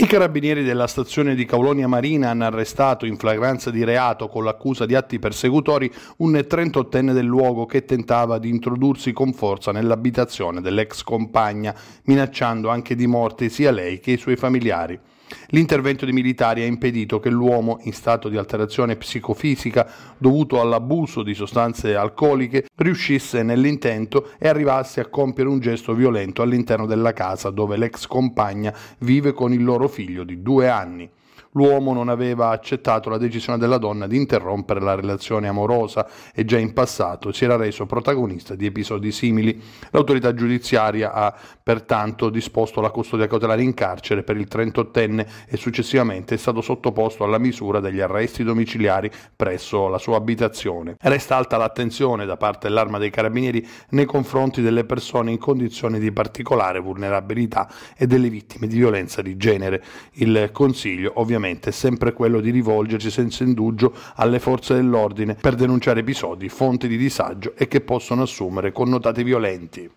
I carabinieri della stazione di Caulonia Marina hanno arrestato in flagranza di reato con l'accusa di atti persecutori un 38enne del luogo che tentava di introdursi con forza nell'abitazione dell'ex compagna, minacciando anche di morte sia lei che i suoi familiari. L'intervento dei militari ha impedito che l'uomo, in stato di alterazione psicofisica dovuto all'abuso di sostanze alcoliche, riuscisse nell'intento e arrivasse a compiere un gesto violento all'interno della casa dove l'ex compagna vive con il loro figlio di due anni l'uomo non aveva accettato la decisione della donna di interrompere la relazione amorosa e già in passato si era reso protagonista di episodi simili. L'autorità giudiziaria ha pertanto disposto la custodia cautelare in carcere per il 38enne e successivamente è stato sottoposto alla misura degli arresti domiciliari presso la sua abitazione. Resta alta l'attenzione da parte dell'arma dei carabinieri nei confronti delle persone in condizioni di particolare vulnerabilità e delle vittime di violenza di genere. Il Consiglio ovviamente ovviamente è sempre quello di rivolgersi senza indugio alle forze dell'ordine per denunciare episodi fonte di disagio e che possono assumere connotati violenti.